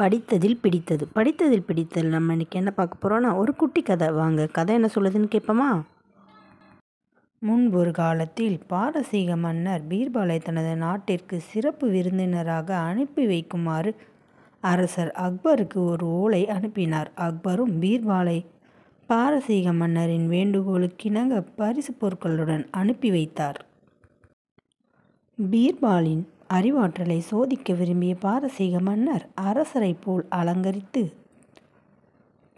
படித்ததில் பிடித்தது படித்ததில் பிடித்தல் நம்ம இன்றைக்கி என்ன பார்க்க போகிறோன்னா ஒரு குட்டி கதை வாங்க கதை என்ன சொல்லுதுன்னு கேட்போமா முன்பொரு காலத்தில் பாரசீக மன்னர் பீர்பாலை தனது நாட்டிற்கு சிறப்பு விருந்தினராக அனுப்பி வைக்குமாறு அரசர் அக்பருக்கு ஒரு ஓலை அனுப்பினார் அக்பரும் பீர்பாலை பாரசீக மன்னரின் வேண்டுகோளுக்கிணங்க பரிசு பொருட்களுடன் அனுப்பி வைத்தார் பீர்பாலின் அறிவாற்றலை சோதிக்க விரும்பிய பாரசீக மன்னர் அரசரை போல் அலங்கரித்து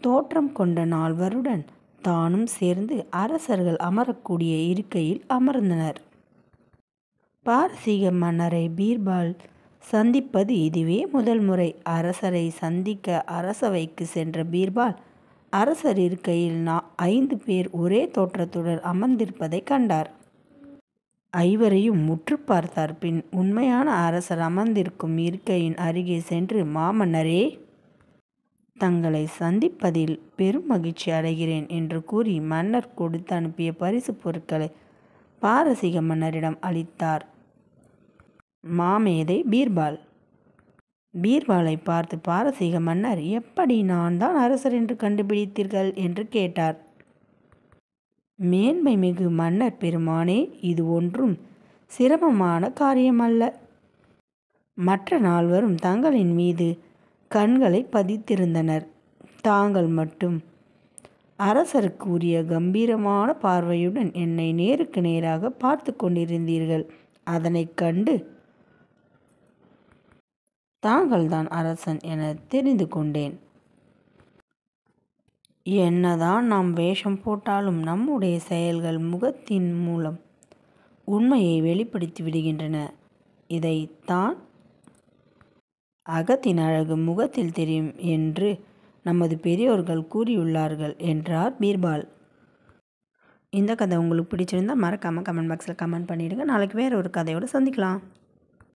தோற்றம் கொண்ட நால்வருடன் தானும் சேர்ந்து அரசர்கள் அமரக்கூடிய இருக்கையில் அமர்ந்தனர் பாரசீக மன்னரை பீர்பால் சந்திப்பது இதுவே முதல் முறை அரசரை சந்திக்க அரசவைக்கு சென்ற பீர்பால் அரசர் இருக்கையில் நா ஐந்து பேர் ஒரே தோற்றத்துடன் அமர்ந்திருப்பதை கண்டார் ஐவரையும் முற்று பார்த்தார் பின் உண்மையான அரசர் அமர்ந்திருக்கும் இருக்கையின் அருகே சென்று மாமன்னரே தங்களை சந்திப்பதில் பெரும் மகிழ்ச்சி அடைகிறேன் என்று கூறி மன்னர் கொடுத்து அனுப்பிய பரிசு பொருட்களை பாரசீக மன்னரிடம் அளித்தார் மாமேதை பீர்பால் பீர்பாலை பார்த்து பாரசீக மன்னர் எப்படி நான் தான் அரசர் என்று கண்டுபிடித்தீர்கள் என்று கேட்டார் மேன்மை மிகு மன்னர் பெருமானே இது ஒன்றும் சிரமமான காரியமல்ல மற்ற நால்வரும் தங்களின் மீது கண்களை பதித்திருந்தனர் தாங்கள் மட்டும் அரசருக்கு உரிய கம்பீரமான பார்வையுடன் என்னை நேருக்கு நேராக பார்த்து கொண்டிருந்தீர்கள் அதனை கண்டு தாங்கள்தான் அரசன் என தெரிந்து கொண்டேன் என்னதான் நாம் வேஷம் போட்டாலும் நம்முடைய செயல்கள் முகத்தின் மூலம் உண்மையை வெளிப்படுத்தி விடுகின்றன இதைத்தான் அகத்தின் அழகு முகத்தில் தெரியும் என்று நமது பெரியோர்கள் கூறியுள்ளார்கள் என்றார் பீர்பால் இந்த கதை உங்களுக்கு பிடிச்சிருந்தால் மறக்காமல் கமெண்ட் பாக்ஸில் கமெண்ட் பண்ணிவிடுங்க நாளைக்கு வேறு ஒரு கதையோடு சந்திக்கலாம்